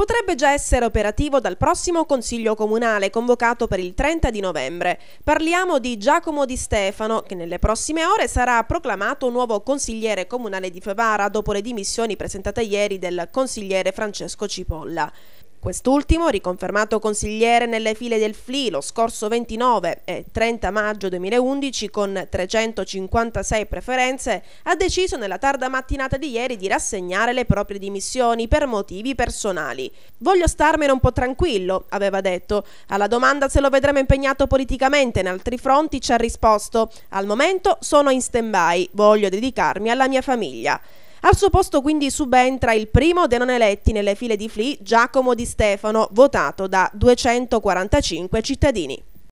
potrebbe già essere operativo dal prossimo Consiglio Comunale convocato per il 30 di novembre. Parliamo di Giacomo Di Stefano che nelle prossime ore sarà proclamato nuovo consigliere comunale di Favara dopo le dimissioni presentate ieri del consigliere Francesco Cipolla. Quest'ultimo, riconfermato consigliere nelle file del FLI lo scorso 29 e 30 maggio 2011 con 356 preferenze, ha deciso nella tarda mattinata di ieri di rassegnare le proprie dimissioni per motivi personali. Voglio starmene un po' tranquillo, aveva detto. Alla domanda se lo vedremo impegnato politicamente in altri fronti ci ha risposto: Al momento sono in stand-by, voglio dedicarmi alla mia famiglia. Al suo posto quindi subentra il primo dei non eletti nelle file di FLI, Giacomo Di Stefano, votato da 245 cittadini.